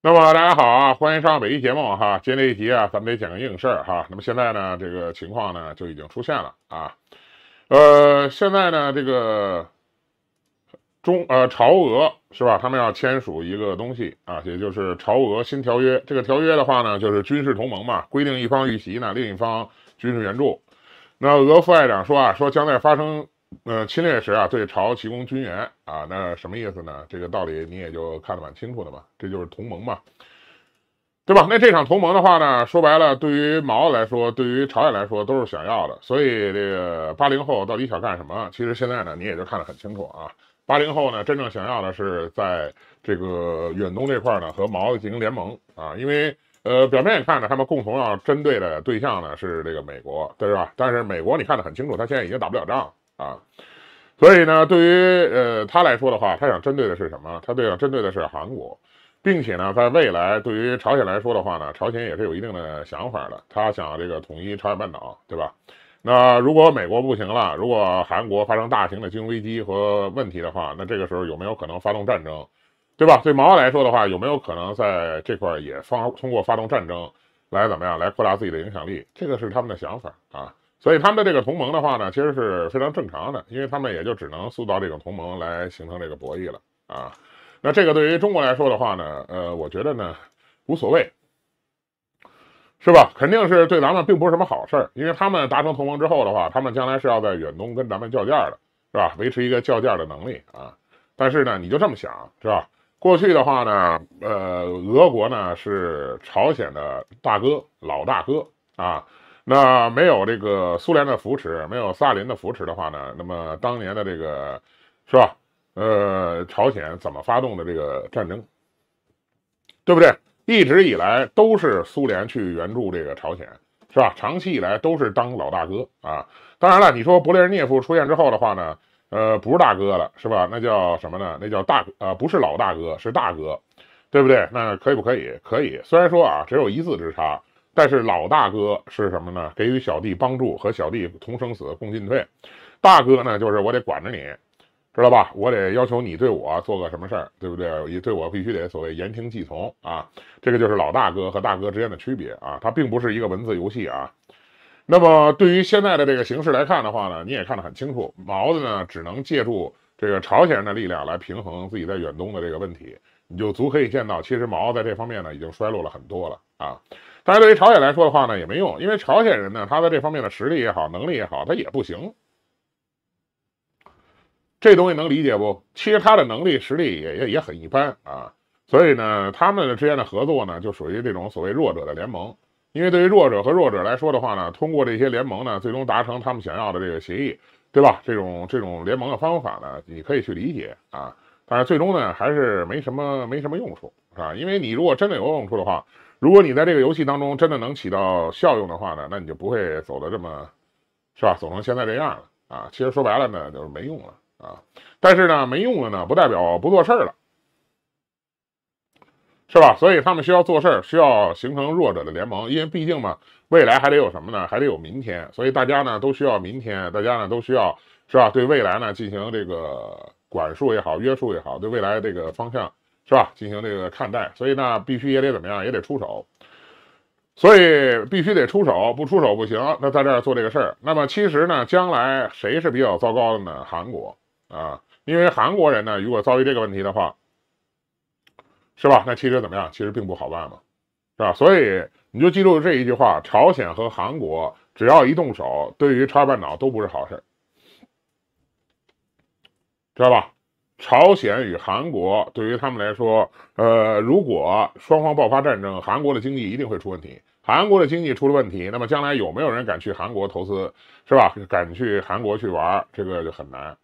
那么大家好啊，欢迎收看本期节目哈。今天这一集啊，咱们得讲个硬事儿哈。那么现在呢，这个情况呢就已经出现了啊。呃，现在呢，这个中呃朝俄是吧？他们要签署一个东西啊，也就是朝俄新条约。这个条约的话呢，就是军事同盟嘛，规定一方遇袭呢，另一方军事援助。那俄副外长说啊，说将在发生呃，侵略时啊，对朝提供军援啊，那什么意思呢？这个道理你也就看得蛮清楚的嘛，这就是同盟嘛，对吧？那这场同盟的话呢，说白了，对于毛来说，对于朝鲜来说都是想要的。所以这个八零后到底想干什么？其实现在呢，你也就看得很清楚啊。八零后呢，真正想要的是在这个远东这块呢和毛进行联盟啊，因为呃，表面看呢，他们共同要针对的对象呢是这个美国，对吧？但是美国你看得很清楚，他现在已经打不了仗。啊，所以呢，对于呃他来说的话，他想针对的是什么？他对要针对的是韩国，并且呢，在未来对于朝鲜来说的话呢，朝鲜也是有一定的想法的，他想这个统一朝鲜半岛，对吧？那如果美国不行了，如果韩国发生大型的融危机和问题的话，那这个时候有没有可能发动战争，对吧？对毛来说的话，有没有可能在这块儿也发通过发动战争来怎么样来扩大自己的影响力？这个是他们的想法啊。所以他们的这个同盟的话呢，其实是非常正常的，因为他们也就只能塑造这种同盟来形成这个博弈了啊。那这个对于中国来说的话呢，呃，我觉得呢无所谓，是吧？肯定是对咱们并不是什么好事儿，因为他们达成同盟之后的话，他们将来是要在远东跟咱们较劲儿的，是吧？维持一个较劲儿的能力啊。但是呢，你就这么想，是吧？过去的话呢，呃，俄国呢是朝鲜的大哥，老大哥啊。那没有这个苏联的扶持，没有萨林的扶持的话呢？那么当年的这个是吧？呃，朝鲜怎么发动的这个战争？对不对？一直以来都是苏联去援助这个朝鲜，是吧？长期以来都是当老大哥啊。当然了，你说勃列日涅夫出现之后的话呢？呃，不是大哥了，是吧？那叫什么呢？那叫大啊，不是老大哥，是大哥，对不对？那可以不可以？可以。虽然说啊，只有一字之差。但是老大哥是什么呢？给予小弟帮助，和小弟同生死，共进退。大哥呢，就是我得管着你，知道吧？我得要求你对我做个什么事儿，对不对？你对我必须得所谓言听计从啊！这个就是老大哥和大哥之间的区别啊！它并不是一个文字游戏啊。那么对于现在的这个形势来看的话呢，你也看得很清楚，毛子呢只能借助这个朝鲜人的力量来平衡自己在远东的这个问题。你就足可以见到，其实毛在这方面呢已经衰落了很多了啊。但是，对于朝鲜来说的话呢，也没用，因为朝鲜人呢，他在这方面的实力也好，能力也好，他也不行。这东西能理解不？其实他的能力、实力也也也很一般啊。所以呢，他们之间的合作呢，就属于这种所谓弱者的联盟。因为对于弱者和弱者来说的话呢，通过这些联盟呢，最终达成他们想要的这个协议，对吧？这种这种联盟的方法呢，你可以去理解啊。但是最终呢，还是没什么没什么用处，是吧？因为你如果真的有用处的话。如果你在这个游戏当中真的能起到效用的话呢，那你就不会走的这么，是吧？走成现在这样了啊！其实说白了呢，就是没用了啊。但是呢，没用了呢，不代表不做事儿了，是吧？所以他们需要做事儿，需要形成弱者的联盟，因为毕竟嘛，未来还得有什么呢？还得有明天，所以大家呢都需要明天，大家呢都需要，是吧？对未来呢进行这个管束也好，约束也好，对未来这个方向。是吧？进行这个看待，所以呢，必须也得怎么样？也得出手，所以必须得出手，不出手不行。那在这儿做这个事儿，那么其实呢，将来谁是比较糟糕的呢？韩国啊，因为韩国人呢，如果遭遇这个问题的话，是吧？那其实怎么样？其实并不好办嘛，是吧？所以你就记住这一句话：朝鲜和韩国只要一动手，对于朝鲜半岛都不是好事儿，知道吧？朝鲜与韩国对于他们来说，呃，如果双方爆发战争，韩国的经济一定会出问题。韩国的经济出了问题，那么将来有没有人敢去韩国投资，是吧？敢去韩国去玩，这个就很难，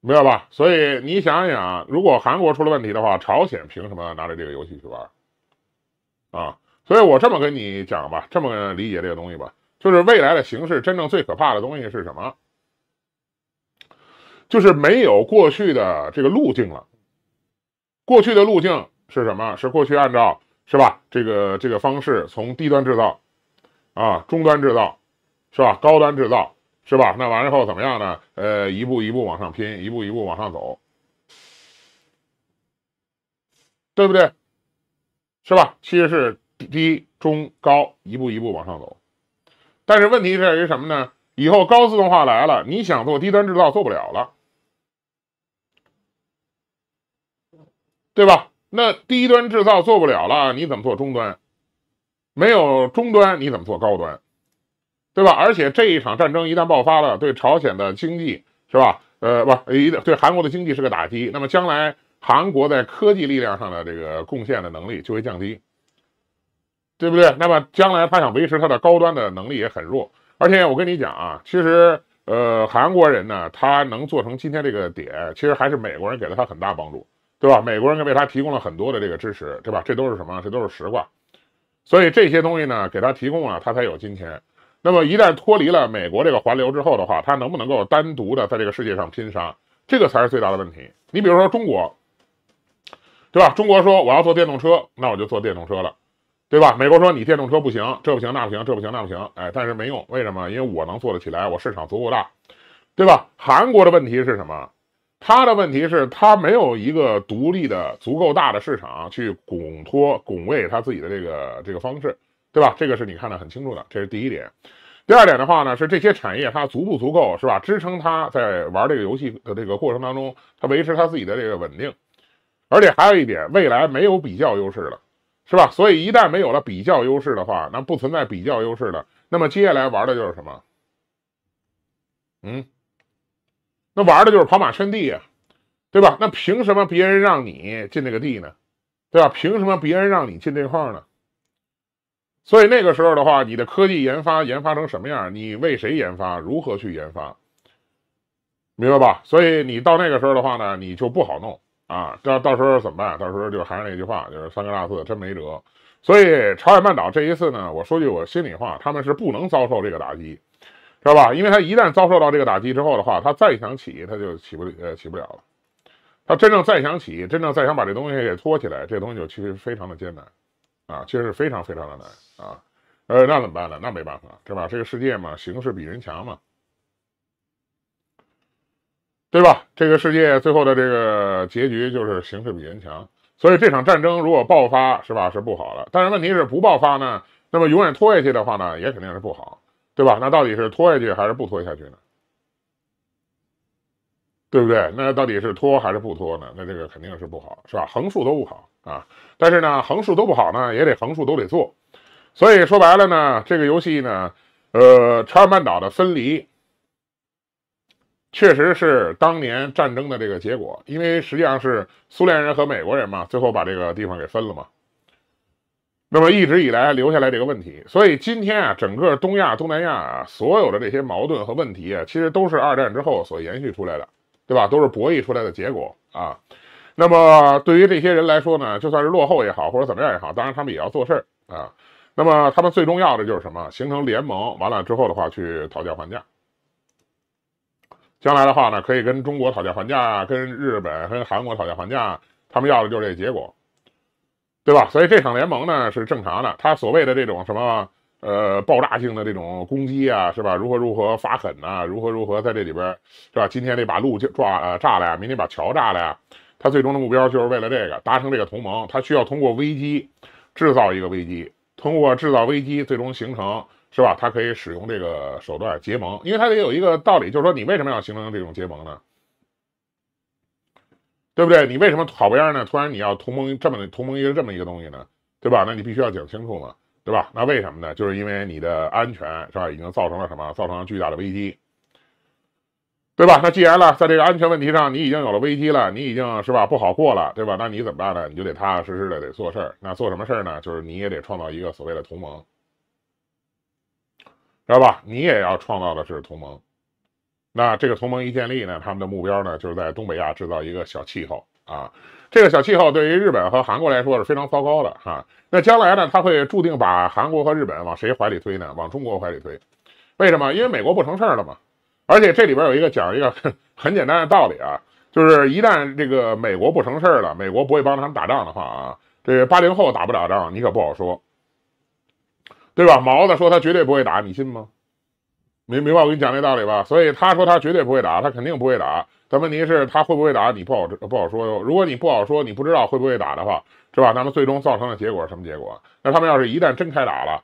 明白吧？所以你想想，如果韩国出了问题的话，朝鲜凭什么拿着这个游戏去玩？啊，所以我这么跟你讲吧，这么理解这个东西吧，就是未来的形势，真正最可怕的东西是什么？就是没有过去的这个路径了。过去的路径是什么？是过去按照是吧，这个这个方式从低端制造啊、中端制造是吧、高端制造是吧？那完了以后怎么样呢？呃，一步一步往上拼，一步一步往上走，对不对？是吧？其实是低、中、高一步一步往上走。但是问题在于什么呢？以后高自动化来了，你想做低端制造做不了了。对吧？那低端制造做不了了，你怎么做终端？没有终端，你怎么做高端？对吧？而且这一场战争一旦爆发了，对朝鲜的经济是吧？呃，不，一对韩国的经济是个打击。那么将来韩国在科技力量上的这个贡献的能力就会降低，对不对？那么将来他想维持他的高端的能力也很弱。而且我跟你讲啊，其实呃，韩国人呢，他能做成今天这个点，其实还是美国人给了他很大帮助。对吧？美国人给为他提供了很多的这个支持，对吧？这都是什么？这都是实话。所以这些东西呢，给他提供了，他才有今天。那么一旦脱离了美国这个环流之后的话，他能不能够单独的在这个世界上拼杀，这个才是最大的问题。你比如说中国，对吧？中国说我要做电动车，那我就做电动车了，对吧？美国说你电动车不行，这不行那不行，这不行那不行，哎，但是没用，为什么？因为我能做得起来，我市场足够大，对吧？韩国的问题是什么？他的问题是，他没有一个独立的、足够大的市场去拱托、拱卫他自己的这个这个方式，对吧？这个是你看的很清楚的，这是第一点。第二点的话呢，是这些产业它足不足够，是吧？支撑他在玩这个游戏的这个过程当中，他维持他自己的这个稳定。而且还有一点，未来没有比较优势了，是吧？所以一旦没有了比较优势的话，那不存在比较优势了。那么接下来玩的就是什么？嗯？那玩的就是跑马圈地呀，对吧？那凭什么别人让你进那个地呢，对吧？凭什么别人让你进这块呢？所以那个时候的话，你的科技研发研发成什么样，你为谁研发，如何去研发，明白吧？所以你到那个时候的话呢，你就不好弄啊。到到时候怎么办？到时候就还是那句话，就是三个大字，真没辙。所以朝鲜半岛这一次呢，我说句我心里话，他们是不能遭受这个打击。知道吧？因为他一旦遭受到这个打击之后的话，他再想起他就起不呃起不了了。他真正再想起，真正再想把这东西给托起来，这东西就其实非常的艰难，啊，其实非常非常的难啊。呃，那怎么办呢？那没办法，对吧？这个世界嘛，形势比人强嘛，对吧？这个世界最后的这个结局就是形势比人强。所以这场战争如果爆发，是吧？是不好了。但是问题是不爆发呢，那么永远拖下去的话呢，也肯定是不好。对吧？那到底是拖下去还是不拖下去呢？对不对？那到底是拖还是不拖呢？那这个肯定是不好，是吧？横竖都不好啊。但是呢，横竖都不好呢，也得横竖都得做。所以说白了呢，这个游戏呢，呃，朝鲜半岛的分离，确实是当年战争的这个结果，因为实际上是苏联人和美国人嘛，最后把这个地方给分了嘛。那么一直以来留下来这个问题，所以今天啊，整个东亚、东南亚啊，所有的这些矛盾和问题啊，其实都是二战之后所延续出来的，对吧？都是博弈出来的结果啊。那么对于这些人来说呢，就算是落后也好，或者怎么样也好，当然他们也要做事儿啊。那么他们最重要的就是什么？形成联盟，完了之后的话去讨价还价。将来的话呢，可以跟中国讨价还价啊，跟日本、跟韩国讨价还价，他们要的就是这结果。对吧？所以这场联盟呢是正常的。他所谓的这种什么呃爆炸性的这种攻击啊，是吧？如何如何发狠呐？如何如何在这里边，是吧？今天得把路就撞，呃炸了呀，明天把桥炸了呀。他最终的目标就是为了这个达成这个同盟，他需要通过危机制造一个危机，通过制造危机最终形成，是吧？他可以使用这个手段结盟，因为他得有一个道理，就是说你为什么要形成这种结盟呢？对不对？你为什么好不样呢？突然你要同盟这么同盟一个这么一个东西呢？对吧？那你必须要讲清楚嘛，对吧？那为什么呢？就是因为你的安全是吧已经造成了什么？造成了巨大的危机，对吧？那既然了在这个安全问题上你已经有了危机了，你已经是吧不好过了，对吧？那你怎么办呢？你就得踏踏实实的得做事儿。那做什么事儿呢？就是你也得创造一个所谓的同盟，知道吧？你也要创造的是同盟。那这个同盟一建立呢，他们的目标呢，就是在东北亚制造一个小气候啊。这个小气候对于日本和韩国来说是非常糟糕的哈。那将来呢，他会注定把韩国和日本往谁怀里推呢？往中国怀里推。为什么？因为美国不成事儿了嘛。而且这里边有一个讲一个 很简单的道理啊，就是一旦这个美国不成事儿了，美国不会帮他们打仗的话啊，这八零后打不打仗你可不好说，对吧？毛子说他绝对不会打，你信吗？明明白我给你讲这道理吧，所以他说他绝对不会打，他肯定不会打。但问题是，他会不会打，你不好不好说。如果你不好说，你不知道会不会打的话，是吧？那么最终造成的结果是什么结果？那他们要是一旦真开打了，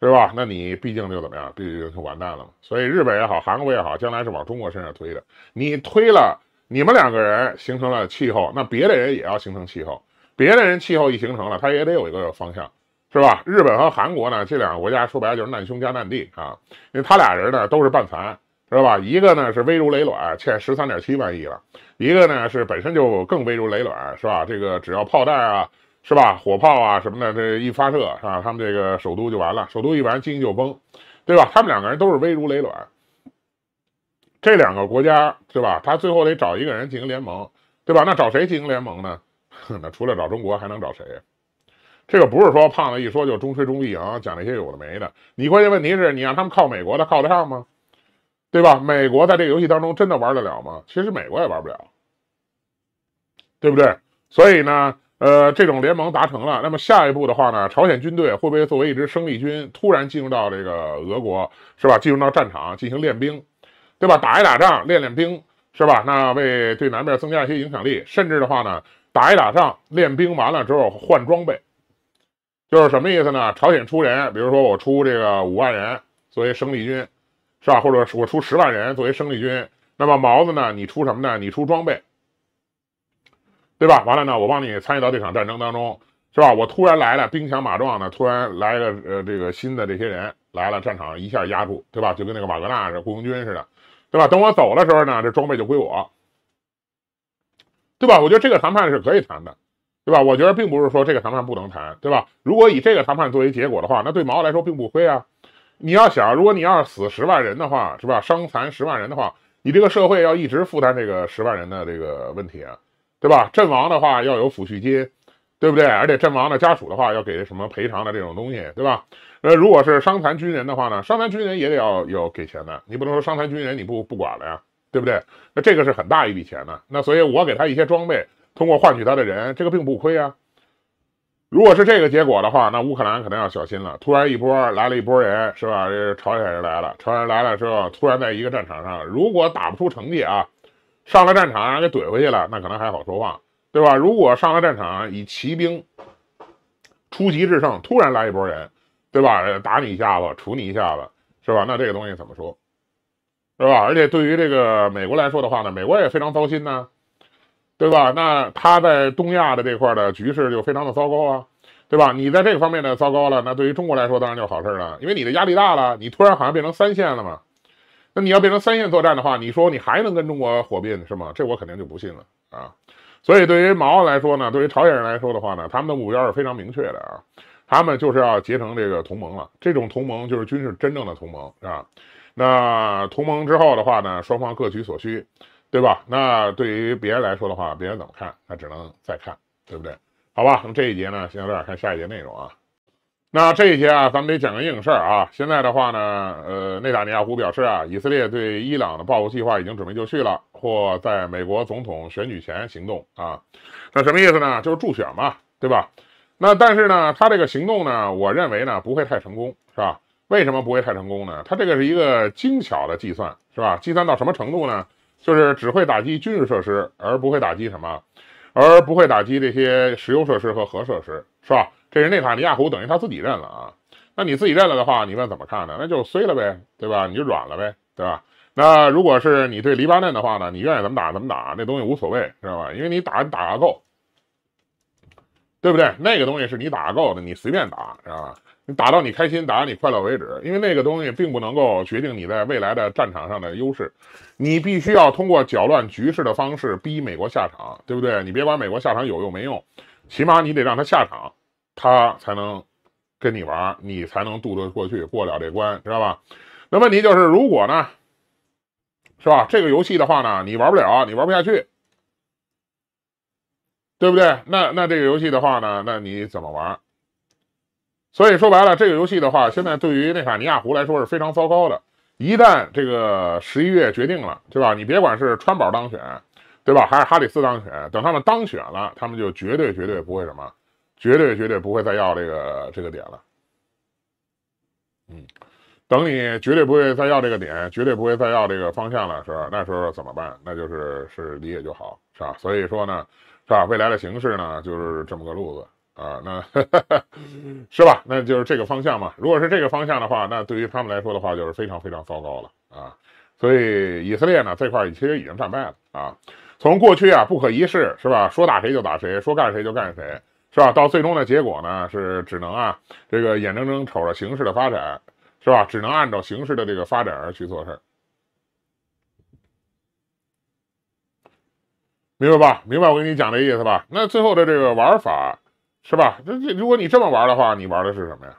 是吧？那你毕竟就怎么样，毕竟就完蛋了嘛。所以日本也好，韩国也好，将来是往中国身上推的。你推了，你们两个人形成了气候，那别的人也要形成气候。别的人气候一形成了，他也得有一个方向。是吧？日本和韩国呢？这两个国家说白了就是难兄加难弟啊，因为他俩人呢都是半残，知道吧？一个呢是危如累卵，欠十三点七万亿了；一个呢是本身就更危如累卵，是吧？这个只要炮弹啊，是吧？火炮啊什么的这一发射，是吧？他们这个首都就完了，首都一完经济就崩，对吧？他们两个人都是危如累卵，这两个国家对吧？他最后得找一个人进行联盟，对吧？那找谁进行联盟呢？那除了找中国还能找谁？这个不是说胖子一说就中吹中立啊，讲那些有的没的。你关键问题是你让他们靠美国的靠得上吗？对吧？美国在这个游戏当中真的玩得了吗？其实美国也玩不了，对不对？所以呢，呃，这种联盟达成了，那么下一步的话呢，朝鲜军队会不会作为一支生力军突然进入到这个俄国，是吧？进入到战场进行练兵，对吧？打一打仗练练兵，是吧？那为对南边增加一些影响力，甚至的话呢，打一打仗练兵完了之后换装备。就是什么意思呢？朝鲜出人，比如说我出这个五万人作为生力军，是吧？或者我出十万人作为生力军，那么毛子呢？你出什么呢？你出装备，对吧？完了呢，我帮你参与到这场战争当中，是吧？我突然来了，兵强马壮的，突然来了，呃，这个新的这些人来了，战场一下压住，对吧？就跟那个瓦格纳的雇佣军似的，对吧？等我走的时候呢，这装备就归我，对吧？我觉得这个谈判是可以谈的。对吧？我觉得并不是说这个谈判不能谈，对吧？如果以这个谈判作为结果的话，那对毛来说并不亏啊。你要想，如果你要是死十万人的话，是吧？伤残十万人的话，你这个社会要一直负担这个十万人的这个问题啊，对吧？阵亡的话要有抚恤金，对不对？而且阵亡的家属的话要给什么赔偿的这种东西，对吧？那如果是伤残军人的话呢？伤残军人也得要有给钱的，你不能说伤残军人你不不管了呀，对不对？那这个是很大一笔钱呢。那所以我给他一些装备。通过换取他的人，这个并不亏啊。如果是这个结果的话，那乌克兰可能要小心了。突然一波来了一波人，是吧？朝鲜人来了，朝鲜人来了之后，突然在一个战场上，如果打不出成绩啊，上了战场给怼回去了，那可能还好说话，对吧？如果上了战场以骑兵出奇制胜，突然来一波人，对吧？打你一下子，处你一下子，是吧？那这个东西怎么说，是吧？而且对于这个美国来说的话呢，美国也非常糟心呢。对吧？那他在东亚的这块的局势就非常的糟糕啊，对吧？你在这个方面呢糟糕了，那对于中国来说当然就好事儿了，因为你的压力大了，你突然好像变成三线了嘛。那你要变成三线作战的话，你说你还能跟中国火并是吗？这我肯定就不信了啊。所以对于毛来说呢，对于朝鲜人来说的话呢，他们的目标是非常明确的啊，他们就是要结成这个同盟了。这种同盟就是军事真正的同盟啊。那同盟之后的话呢，双方各取所需。对吧？那对于别人来说的话，别人怎么看，那只能再看，对不对？好吧，那么这一节呢，先到这儿，看下一节内容啊。那这一节啊，咱们得讲个硬事儿啊。现在的话呢，呃，内塔尼亚胡表示啊，以色列对伊朗的报复计划已经准备就绪了，或在美国总统选举前行动啊。那什么意思呢？就是助选嘛，对吧？那但是呢，他这个行动呢，我认为呢，不会太成功，是吧？为什么不会太成功呢？他这个是一个精巧的计算，是吧？计算到什么程度呢？就是只会打击军事设施，而不会打击什么，而不会打击这些石油设施和核设施，是吧？这是内塔尼亚胡等于他自己认了啊。那你自己认了的话，你问怎么看呢？那就衰了呗，对吧？你就软了呗，对吧？那如果是你对黎巴嫩的话呢？你愿意怎么打怎么打，那东西无所谓，知道吧？因为你打打个够，对不对？那个东西是你打够的，你随便打，知道吧？打到你开心，打到你快乐为止，因为那个东西并不能够决定你在未来的战场上的优势，你必须要通过搅乱局势的方式逼美国下场，对不对？你别管美国下场有用没用，起码你得让他下场，他才能跟你玩，你才能渡得过去，过了这关，知道吧？那问题就是，如果呢，是吧？这个游戏的话呢，你玩不了，你玩不下去，对不对？那那这个游戏的话呢，那你怎么玩？所以说白了，这个游戏的话，现在对于内塔尼亚胡来说是非常糟糕的。一旦这个十一月决定了，对吧？你别管是川宝当选，对吧？还是哈里斯当选，等他们当选了，他们就绝对绝对不会什么，绝对绝对不会再要这个这个点了。嗯，等你绝对不会再要这个点，绝对不会再要这个方向了是吧？那时候怎么办？那就是是理解就好，是吧？所以说呢，是吧？未来的形势呢，就是这么个路子。啊，那是吧？那就是这个方向嘛。如果是这个方向的话，那对于他们来说的话，就是非常非常糟糕了啊。所以以色列呢，这块其实已经战败了啊。从过去啊不可一世是吧？说打谁就打谁，说干谁就干谁是吧？到最终的结果呢，是只能啊这个眼睁睁瞅着形势的发展是吧？只能按照形势的这个发展而去做事儿，明白吧？明白我跟你讲的意思吧？那最后的这个玩法。是吧？那这如果你这么玩的话，你玩的是什么呀？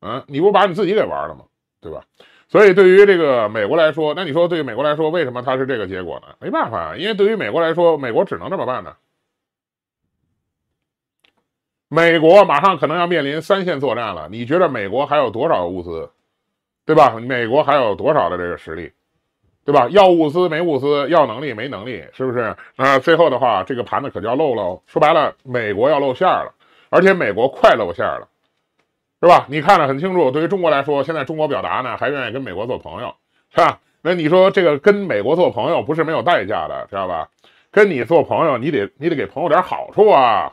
嗯，你不把你自己给玩了吗？对吧？所以对于这个美国来说，那你说对于美国来说，为什么它是这个结果呢？没办法，因为对于美国来说，美国只能这么办呢。美国马上可能要面临三线作战了。你觉得美国还有多少物资，对吧？美国还有多少的这个实力？对吧？要物资没物资，要能力没能力，是不是？那最后的话，这个盘子可就要露了。说白了，美国要露馅了，而且美国快露馅了，是吧？你看得很清楚。对于中国来说，现在中国表达呢，还愿意跟美国做朋友，是吧？那你说这个跟美国做朋友不是没有代价的，知道吧？跟你做朋友，你得你得给朋友点好处啊。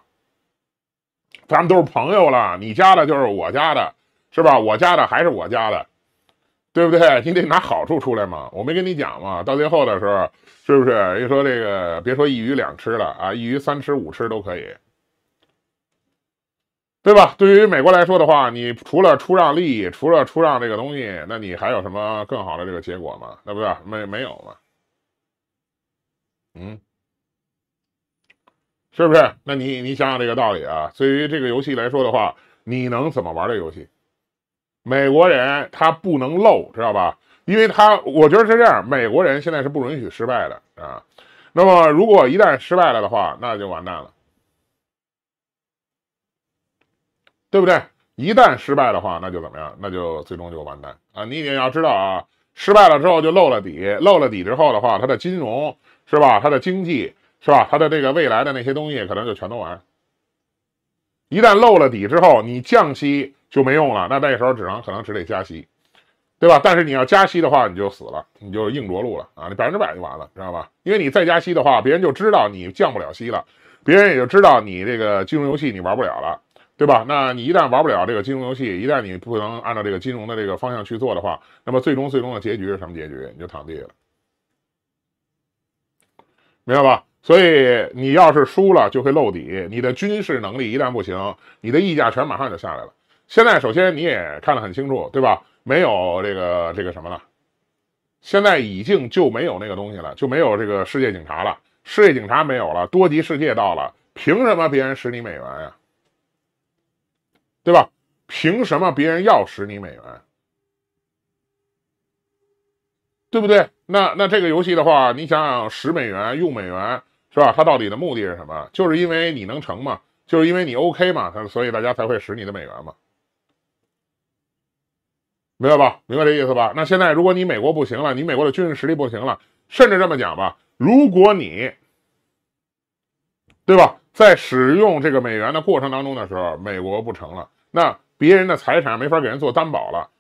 咱们都是朋友了，你家的就是我家的，是吧？我家的还是我家的。对不对？你得拿好处出来嘛，我没跟你讲嘛。到最后的时候，是不是一说这个，别说一鱼两吃了啊，一鱼三吃五吃都可以，对吧？对于美国来说的话，你除了出让利益，除了出让这个东西，那你还有什么更好的这个结果吗？对不对？没没有吗？嗯，是不是？那你你想想这个道理啊。对于这个游戏来说的话，你能怎么玩这游戏？美国人他不能漏，知道吧？因为他我觉得是这样，美国人现在是不允许失败的啊。那么如果一旦失败了的话，那就完蛋了，对不对？一旦失败的话，那就怎么样？那就最终就完蛋啊！你也要知道啊，失败了之后就漏了底，漏了底之后的话，它的金融是吧？它的经济是吧？它的这个未来的那些东西可能就全都完。一旦漏了底之后，你降息。就没用了，那那时候只能可能只得加息，对吧？但是你要加息的话，你就死了，你就硬着陆了啊！你百分之百就完了，知道吧？因为你再加息的话，别人就知道你降不了息了，别人也就知道你这个金融游戏你玩不了了，对吧？那你一旦玩不了这个金融游戏，一旦你不能按照这个金融的这个方向去做的话，那么最终最终的结局是什么结局？你就躺地了，明白吧？所以你要是输了就会露底，你的军事能力一旦不行，你的溢价权马上就下来了。现在首先你也看得很清楚，对吧？没有这个这个什么了，现在已经就没有那个东西了，就没有这个世界警察了。世界警察没有了，多极世界到了，凭什么别人使你美元呀？对吧？凭什么别人要使你美元？对不对？那那这个游戏的话，你想想，使美元用美元是吧？它到底的目的是什么？就是因为你能成嘛，就是因为你 OK 嘛，所以大家才会使你的美元嘛。明白吧？明白这意思吧？那现在，如果你美国不行了，你美国的军事实力不行了，甚至这么讲吧，如果你，对吧？在使用这个美元的过程当中的时候，美国不成了，那别人的财产没法给人做担保了，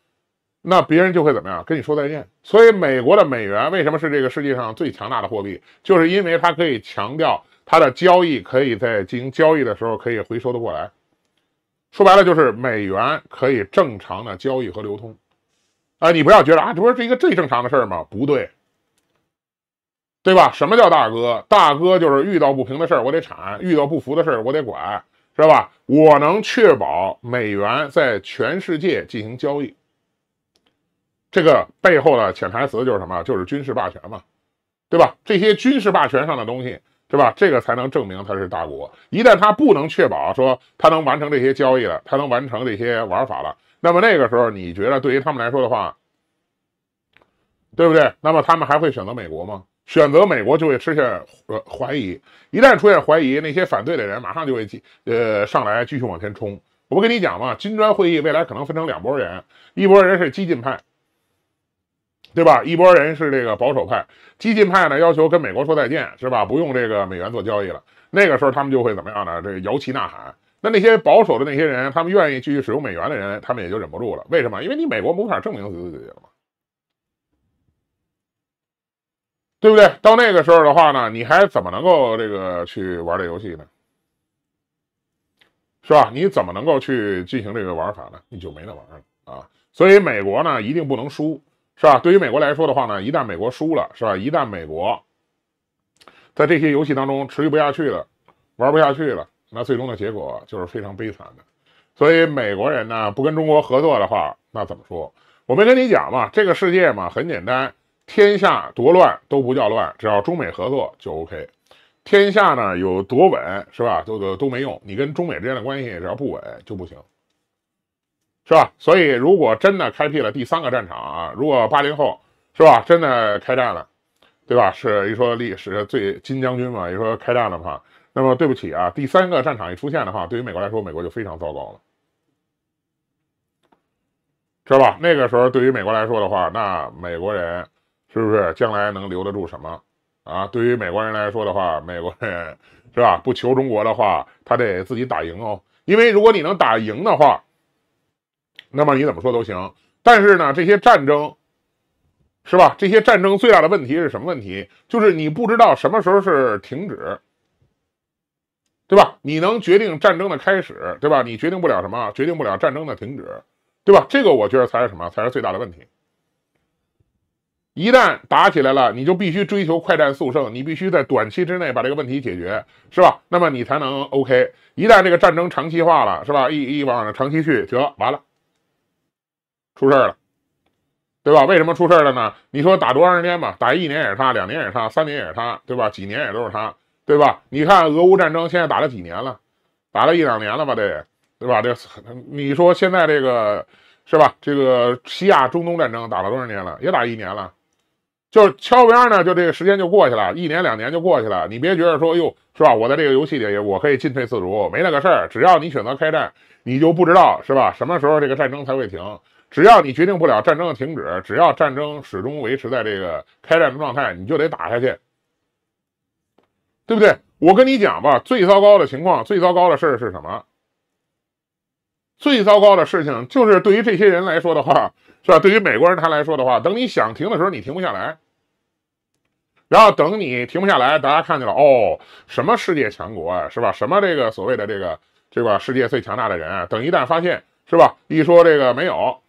那别人就会怎么样？跟你说再见。所以，美国的美元为什么是这个世界上最强大的货币？就是因为它可以强调它的交易，可以在进行交易的时候可以回收的过来。说白了，就是美元可以正常的交易和流通。啊，你不要觉得啊，这不是一个最正常的事儿吗？不对，对吧？什么叫大哥？大哥就是遇到不平的事儿，我得铲；遇到不服的事儿，我得管，是吧？我能确保美元在全世界进行交易，这个背后的潜台词就是什么？就是军事霸权嘛，对吧？这些军事霸权上的东西，对吧？这个才能证明他是大国。一旦他不能确保说他能完成这些交易了，他能完成这些玩法了。那么那个时候，你觉得对于他们来说的话，对不对？那么他们还会选择美国吗？选择美国就会出现呃怀疑，一旦出现怀疑，那些反对的人马上就会继呃上来继续往前冲。我不跟你讲嘛，金砖会议未来可能分成两拨人，一拨人是激进派，对吧？一拨人是这个保守派。激进派呢要求跟美国说再见，是吧？不用这个美元做交易了。那个时候他们就会怎么样呢？这摇旗呐喊。那那些保守的那些人，他们愿意继续使用美元的人，他们也就忍不住了。为什么？因为你美国没法证明自己了嘛，对不对？到那个时候的话呢，你还怎么能够这个去玩这游戏呢？是吧？你怎么能够去进行这个玩法呢？你就没得玩了啊！所以美国呢，一定不能输，是吧？对于美国来说的话呢，一旦美国输了，是吧？一旦美国在这些游戏当中持续不下去了，玩不下去了。那最终的结果就是非常悲惨的，所以美国人呢不跟中国合作的话，那怎么说？我没跟你讲嘛，这个世界嘛很简单，天下多乱都不叫乱，只要中美合作就 OK。天下呢有多稳是吧？都都都没用，你跟中美之间的关系只要不稳就不行，是吧？所以如果真的开辟了第三个战场啊，如果八零后是吧真的开战了，对吧？是一说历史最金将军嘛，一说开战的话。那么对不起啊，第三个战场一出现的话，对于美国来说，美国就非常糟糕了，是吧？那个时候对于美国来说的话，那美国人是不是将来能留得住什么啊？对于美国人来说的话，美国人是吧？不求中国的话，他得自己打赢哦。因为如果你能打赢的话，那么你怎么说都行。但是呢，这些战争，是吧？这些战争最大的问题是什么问题？就是你不知道什么时候是停止。对吧？你能决定战争的开始，对吧？你决定不了什么，决定不了战争的停止，对吧？这个我觉得才是什么？才是最大的问题。一旦打起来了，你就必须追求快战速胜，你必须在短期之内把这个问题解决，是吧？那么你才能 OK。一旦这个战争长期化了，是吧？一一往长期去，得完了，出事儿了，对吧？为什么出事儿了呢？你说打多长时间吧？打一年也是他，两年也是他，三年也是他，对吧？几年也都是他，对吧？你看俄乌战争现在打了几年了？打了一两年了吧？得，对吧？这你说现在这个是吧？这个西亚中东战争打了多少年了？也打一年了，就是敲边呢，就这个时间就过去了，一年两年就过去了。你别觉得说，哟，呦，是吧？我在这个游戏里，我可以进退自如，没那个事儿。只要你选择开战，你就不知道是吧？什么时候这个战争才会停？只要你决定不了战争的停止，只要战争始终维持在这个开战的状态，你就得打下去。对不对？我跟你讲吧，最糟糕的情况，最糟糕的事儿是什么？最糟糕的事情就是对于这些人来说的话，是吧？对于美国人他来说的话，等你想停的时候，你停不下来。然后等你停不下来，大家看见了哦，什么世界强国啊，是吧？什么这个所谓的这个这个世界最强大的人啊，等一旦发现，是吧？一说这个没有，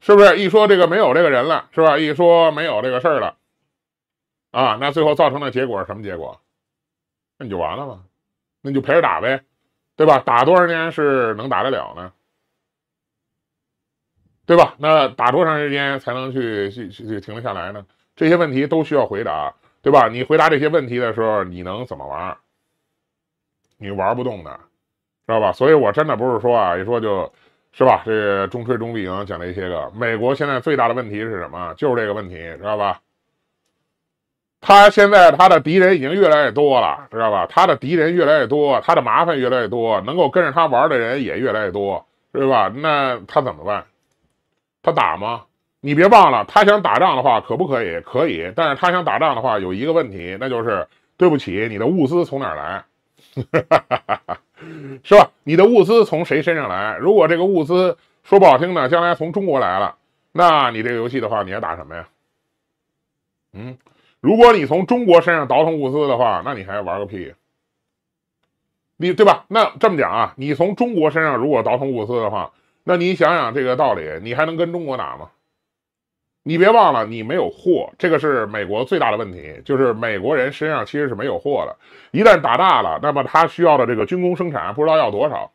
是不是？一说这个没有这个人了，是吧？一说没有这个事儿了。啊，那最后造成的结果是什么结果？那你就完了嘛，那你就陪着打呗，对吧？打多少年是能打得了呢？对吧？那打多长时间才能去去去停得下来呢？这些问题都需要回答，对吧？你回答这些问题的时候，你能怎么玩？你玩不动的，知道吧？所以我真的不是说啊，一说就是吧，这中吹中必赢讲这些个，美国现在最大的问题是什么？就是这个问题，知道吧？他现在他的敌人已经越来越多了，知道吧？他的敌人越来越多，他的麻烦越来越多，能够跟着他玩的人也越来越多，对吧？那他怎么办？他打吗？你别忘了，他想打仗的话，可不可以？可以。但是他想打仗的话，有一个问题，那就是对不起，你的物资从哪儿来？是吧？你的物资从谁身上来？如果这个物资说不好听的，将来从中国来了，那你这个游戏的话，你还打什么呀？嗯。如果你从中国身上倒腾物资的话，那你还玩个屁？你对吧？那这么讲啊，你从中国身上如果倒腾物资的话，那你想想这个道理，你还能跟中国打吗？你别忘了，你没有货，这个是美国最大的问题，就是美国人身上其实是没有货的。一旦打大了，那么他需要的这个军工生产不知道要多少，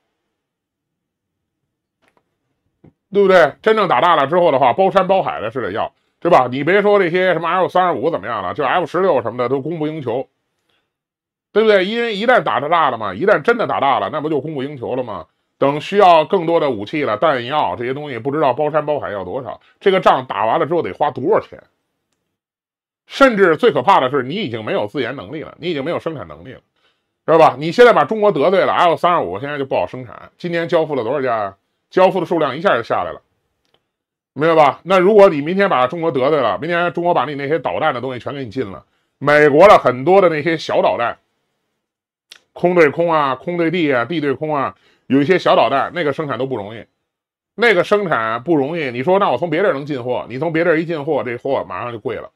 对不对？真正打大了之后的话，包山包海的，是得要。对吧？你别说这些什么 L 三十五怎么样了，就 F 十六什么的都供不应求，对不对？因为一旦打得大了嘛，一旦真的打大了，那不就供不应求了吗？等需要更多的武器了、弹药这些东西，不知道包山包海要多少。这个仗打完了之后得花多少钱？甚至最可怕的是，你已经没有自研能力了，你已经没有生产能力了，知道吧？你现在把中国得罪了，L 三十五现在就不好生产。今年交付了多少架啊？交付的数量一下就下来了。明白吧？那如果你明天把中国得罪了，明天中国把你那些导弹的东西全给你禁了，美国的很多的那些小导弹，空对空啊，空对地啊，地对空啊，有一些小导弹，那个生产都不容易，那个生产不容易。你说那我从别地儿能进货？你从别地儿一进货，这货马上就贵了，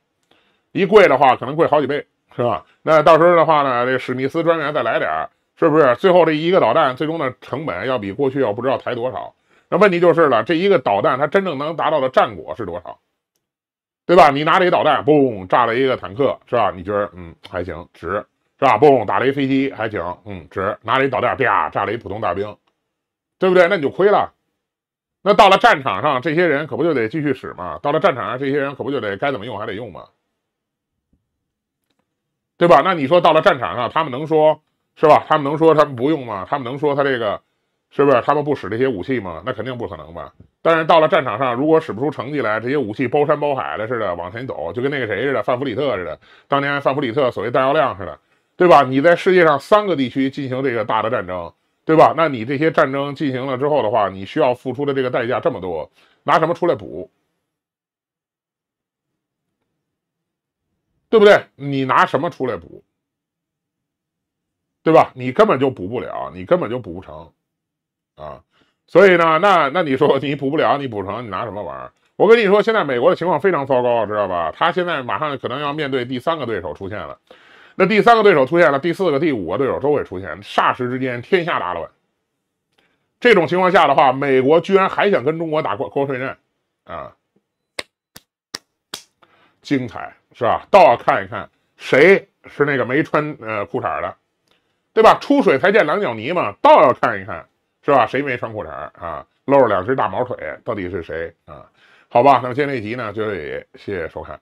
一贵的话可能贵好几倍，是吧？那到时候的话呢，这史密斯专员再来点儿，是不是？最后这一个导弹最终的成本要比过去要不知道抬多少。那问题就是了，这一个导弹它真正能达到的战果是多少，对吧？你拿这导弹嘣炸了一个坦克，是吧？你觉得嗯还行，值，是吧？嘣打了一飞机还行，嗯值。拿了一导弹啪炸了一普通大兵，对不对？那你就亏了。那到了战场上，这些人可不就得继续使吗？到了战场上，这些人可不就得该怎么用还得用吗？对吧？那你说到了战场上，他们能说，是吧？他们能说他们不用吗？他们能说他这个？是不是他们不使这些武器吗？那肯定不可能吧。但是到了战场上，如果使不出成绩来，这些武器包山包海的似的往前走，就跟那个谁似的，范弗里特似的。当年范弗里特所谓弹药量似的，对吧？你在世界上三个地区进行这个大的战争，对吧？那你这些战争进行了之后的话，你需要付出的这个代价这么多，拿什么出来补？对不对？你拿什么出来补？对吧？你根本就补不了，你根本就补不成。啊，所以呢，那那你说你补不了，你补成你拿什么玩儿？我跟你说，现在美国的情况非常糟糕，知道吧？他现在马上可能要面对第三个对手出现了，那第三个对手出现了，第四个、第五个对手都会出现，霎时之间天下大乱。这种情况下的话，美国居然还想跟中国打国关税战，啊，精彩是吧？倒要看一看谁是那个没穿呃裤衩的，对吧？出水才见两脚泥嘛，倒要看一看。是吧？谁没穿裤衩啊？露着两只大毛腿，到底是谁啊？好吧，那么今天这集呢，就这里，谢谢收看。